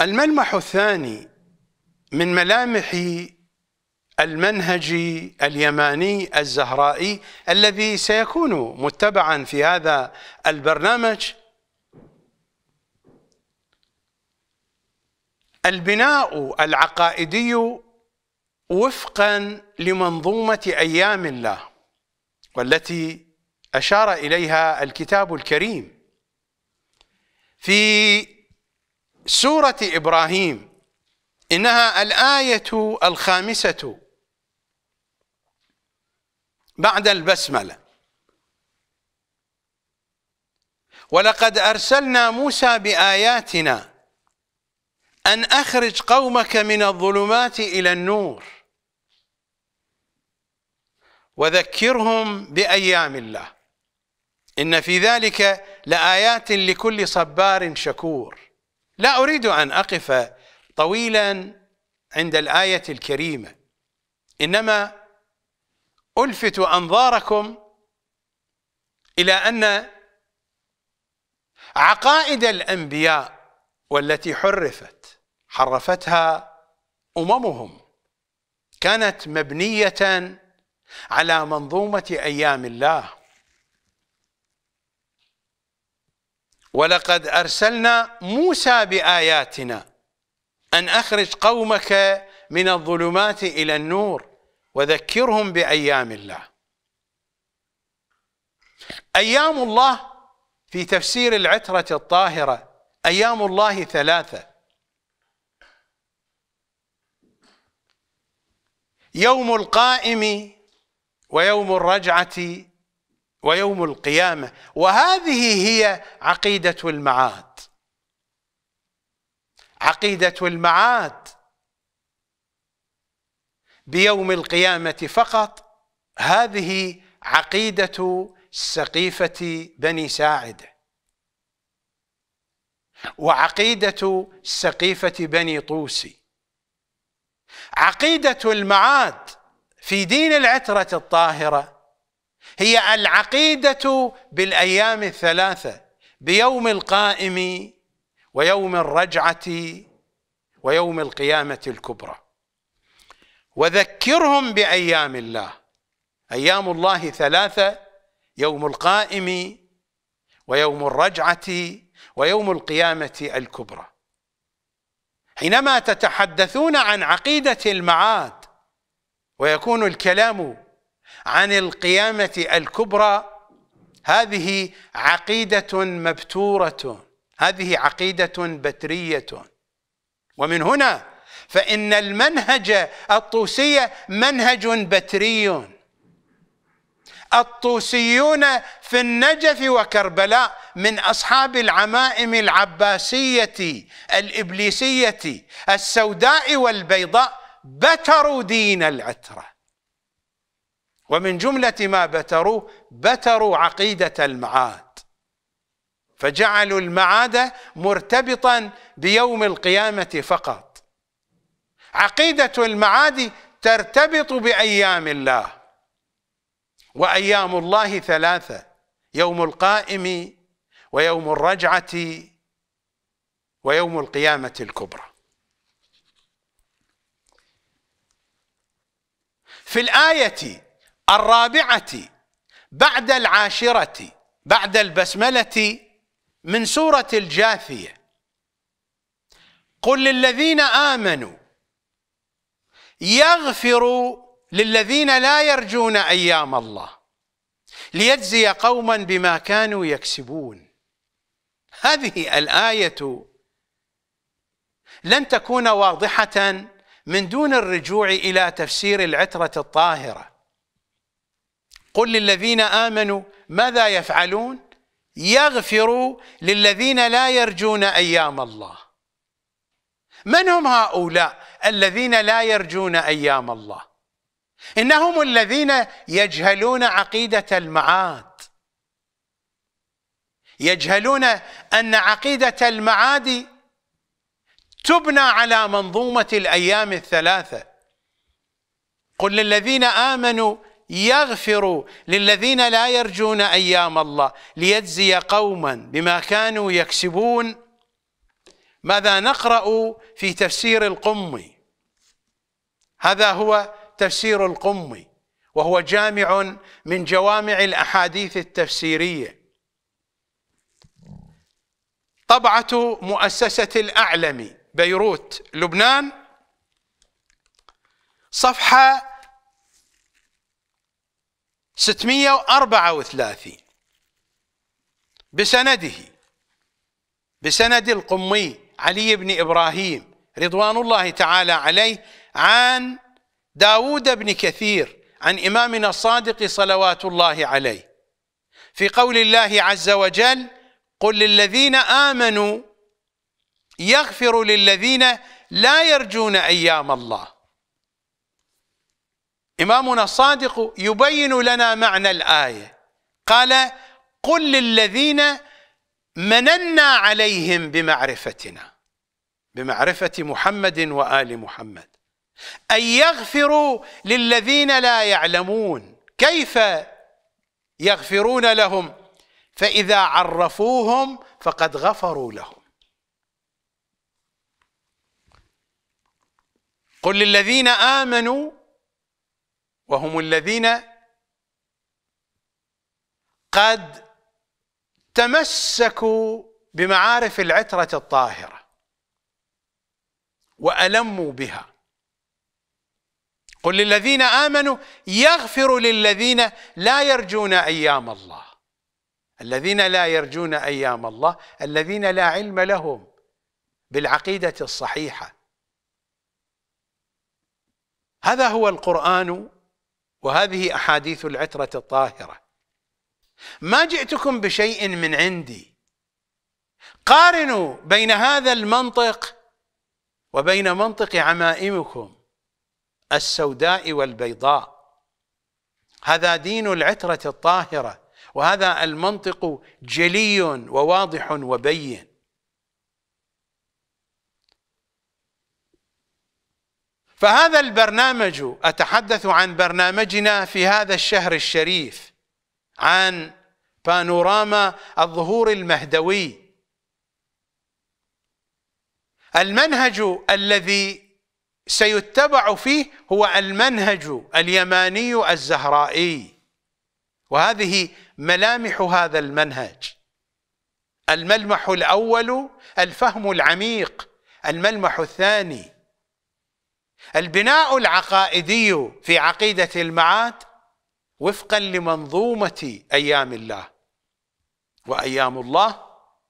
الملمح الثاني من ملامح المنهج اليماني الزهرائي الذي سيكون متبعا في هذا البرنامج البناء العقائدي وفقا لمنظومة أيام الله والتي أشار إليها الكتاب الكريم في سورة إبراهيم إنها الآية الخامسة بعد البسملة ولقد أرسلنا موسى بآياتنا أن أخرج قومك من الظلمات إلى النور وذكرهم بأيام الله إن في ذلك لآيات لكل صبار شكور لا أريد أن أقف طويلا عند الآية الكريمة إنما ألفت أنظاركم إلى أن عقائد الأنبياء والتي حرفت حرفتها أممهم كانت مبنية على منظومة أيام الله ولقد أرسلنا موسى بآياتنا أن أخرج قومك من الظلمات إلى النور وذكرهم بأيام الله أيام الله في تفسير العترة الطاهرة أيام الله ثلاثة يوم القائم ويوم الرجعة ويوم القيامه وهذه هي عقيده المعاد عقيده المعاد بيوم القيامه فقط هذه عقيده سقيفه بني ساعده وعقيده سقيفه بني طوسي عقيده المعاد في دين العتره الطاهره هي العقيدة بالأيام الثلاثة بيوم القائم ويوم الرجعة ويوم القيامة الكبرى وذكرهم بأيام الله أيام الله ثلاثة يوم القائم ويوم الرجعة ويوم القيامة الكبرى حينما تتحدثون عن عقيدة المعاد ويكون الكلام عن القيامه الكبرى هذه عقيده مبتوره هذه عقيده بتريه ومن هنا فان المنهج الطوسي منهج بتري الطوسيون في النجف وكربلاء من اصحاب العمائم العباسيه الابليسيه السوداء والبيضاء بتروا دين العتره ومن جملة ما بتروه بتروا عقيدة المعاد فجعلوا المعاد مرتبطا بيوم القيامة فقط عقيدة المعاد ترتبط بأيام الله وأيام الله ثلاثة يوم القائم ويوم الرجعة ويوم القيامة الكبرى في الآية الرابعة بعد العاشرة بعد البسملة من سورة الجاثية قل للذين آمنوا يغفروا للذين لا يرجون أيام الله ليجزي قوما بما كانوا يكسبون هذه الآية لن تكون واضحة من دون الرجوع إلى تفسير العترة الطاهرة قل للذين آمنوا ماذا يفعلون يغفروا للذين لا يرجون أيام الله من هم هؤلاء الذين لا يرجون أيام الله إنهم الذين يجهلون عقيدة المعاد يجهلون أن عقيدة المعاد تبنى على منظومة الأيام الثلاثة قل للذين آمنوا يغفر للذين لا يرجون أيام الله ليجزي قوما بما كانوا يكسبون ماذا نقرأ في تفسير القمي هذا هو تفسير القمي وهو جامع من جوامع الأحاديث التفسيرية طبعة مؤسسة الأعلم بيروت لبنان صفحة 634 بسنده بسند القمي علي بن إبراهيم رضوان الله تعالى عليه عن داود بن كثير عن إمامنا الصادق صلوات الله عليه في قول الله عز وجل قل للذين آمنوا يغفر للذين لا يرجون أيام الله إمامنا الصادق يبين لنا معنى الآية قال قل للذين مننا عليهم بمعرفتنا بمعرفة محمد وآل محمد أن يغفروا للذين لا يعلمون كيف يغفرون لهم فإذا عرفوهم فقد غفروا لهم قل للذين آمنوا وهم الذين قد تمسكوا بمعارف العترة الطاهرة وألموا بها قل للذين آمنوا يغفر للذين لا يرجون أيام الله الذين لا يرجون أيام الله الذين لا علم لهم بالعقيدة الصحيحة هذا هو القرآن وهذه أحاديث العترة الطاهرة ما جئتكم بشيء من عندي قارنوا بين هذا المنطق وبين منطق عمائمكم السوداء والبيضاء هذا دين العترة الطاهرة وهذا المنطق جلي وواضح وبين فهذا البرنامج اتحدث عن برنامجنا في هذا الشهر الشريف عن بانوراما الظهور المهدوي المنهج الذي سيتبع فيه هو المنهج اليماني الزهرائي وهذه ملامح هذا المنهج الملمح الاول الفهم العميق الملمح الثاني البناء العقائدي في عقيدة المعاد وفقا لمنظومة أيام الله وأيام الله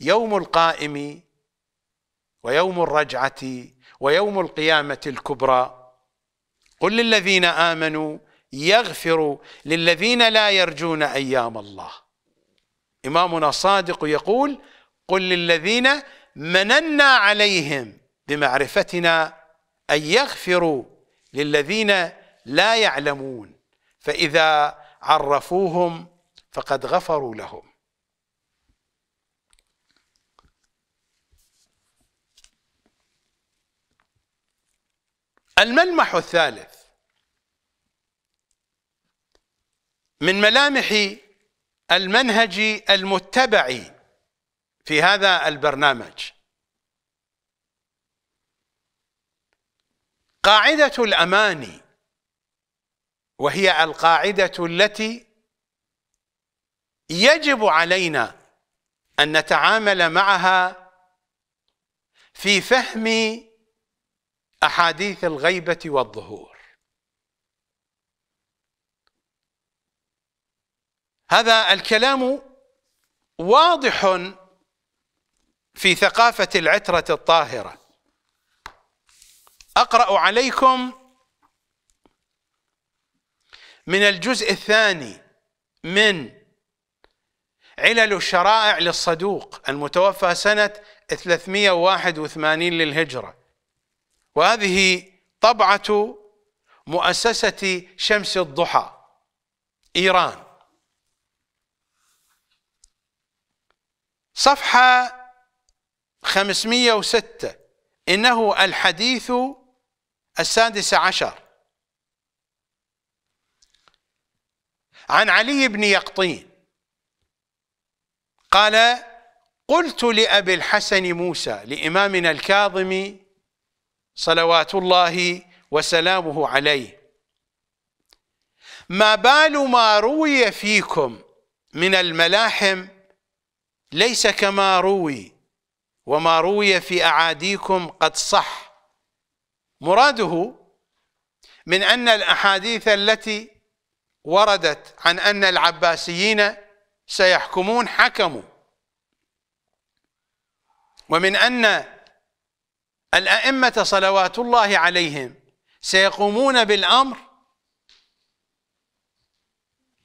يوم القائم ويوم الرجعة ويوم القيامة الكبرى قل للذين آمنوا يغفروا للذين لا يرجون أيام الله إمامنا صادق يقول قل للذين مننا عليهم بمعرفتنا أن يغفروا للذين لا يعلمون فإذا عرفوهم فقد غفروا لهم الملمح الثالث من ملامح المنهج المتبع في هذا البرنامج قاعدة الأماني وهي القاعدة التي يجب علينا أن نتعامل معها في فهم أحاديث الغيبة والظهور هذا الكلام واضح في ثقافة العترة الطاهرة اقرا عليكم من الجزء الثاني من علل الشرائع للصدوق المتوفى سنه 381 للهجره وهذه طبعه مؤسسه شمس الضحى ايران صفحه 506 انه الحديث السادسة عشر عن علي بن يقطين قال قلت لأبي الحسن موسى لإمامنا الكاظم صلوات الله وسلامه عليه ما بال ما روي فيكم من الملاحم ليس كما روي وما روي في أعاديكم قد صح مراده من أن الأحاديث التي وردت عن أن العباسيين سيحكمون حكموا ومن أن الأئمة صلوات الله عليهم سيقومون بالأمر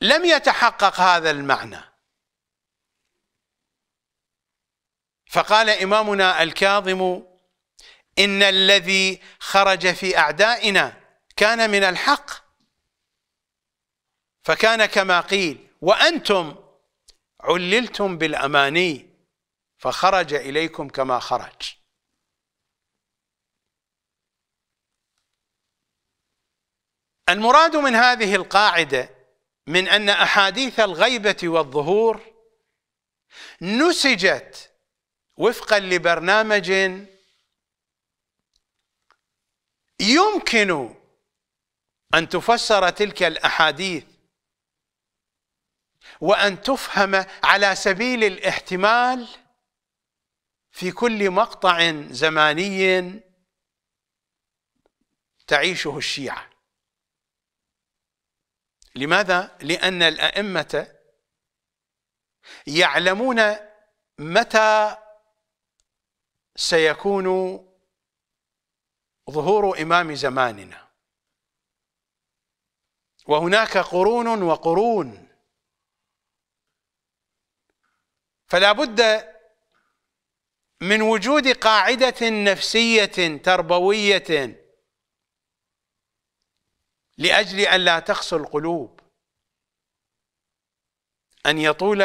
لم يتحقق هذا المعنى فقال إمامنا الكاظم إن الذي خرج في أعدائنا كان من الحق فكان كما قيل وأنتم عللتم بالأماني فخرج إليكم كما خرج المراد من هذه القاعدة من أن أحاديث الغيبة والظهور نسجت وفقا لبرنامج يمكن أن تفسر تلك الأحاديث وأن تفهم على سبيل الاحتمال في كل مقطع زماني تعيشه الشيعة لماذا؟ لأن الأئمة يعلمون متى سيكون ظهور إمام زماننا وهناك قرون وقرون فلا بد من وجود قاعدة نفسية تربوية لأجل أن لا تقسو القلوب أن يطول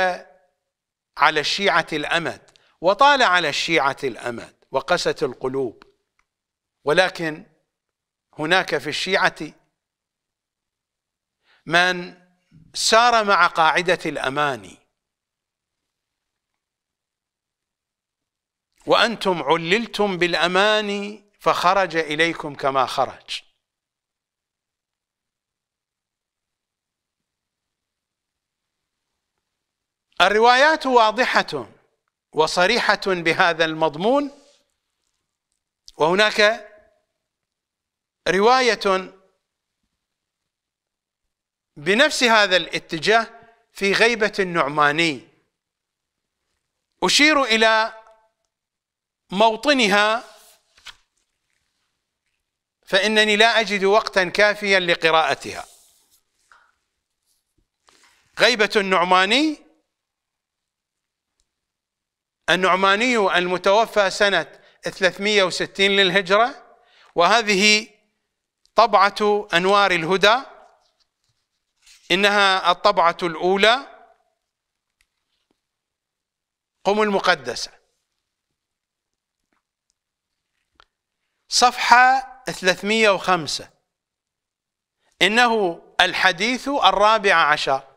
على الشيعة الأمد وطال على الشيعة الأمد وقست القلوب ولكن هناك في الشيعة من سار مع قاعدة الأماني وأنتم عللتم بالأماني فخرج إليكم كما خرج الروايات واضحة وصريحة بهذا المضمون وهناك رواية بنفس هذا الاتجاه في غيبة النعماني أشير إلى موطنها فإنني لا أجد وقتا كافيا لقراءتها غيبة النعماني النعماني المتوفى سنة 360 للهجرة وهذه طبعة أنوار الهدى إنها الطبعة الأولى قم المقدسة صفحة 305 إنه الحديث الرابع عشر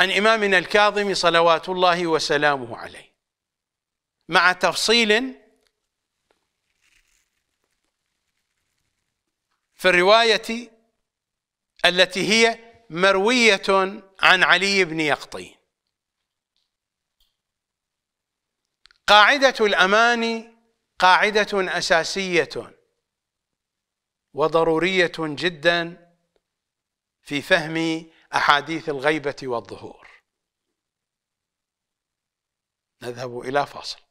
عن إمامنا الكاظم صلوات الله وسلامه عليه مع تفصيل في الرواية التي هي مروية عن علي بن يقطين قاعدة الأمان قاعدة أساسية وضرورية جدا في فهم احاديث الغيبه والظهور نذهب الى فاصل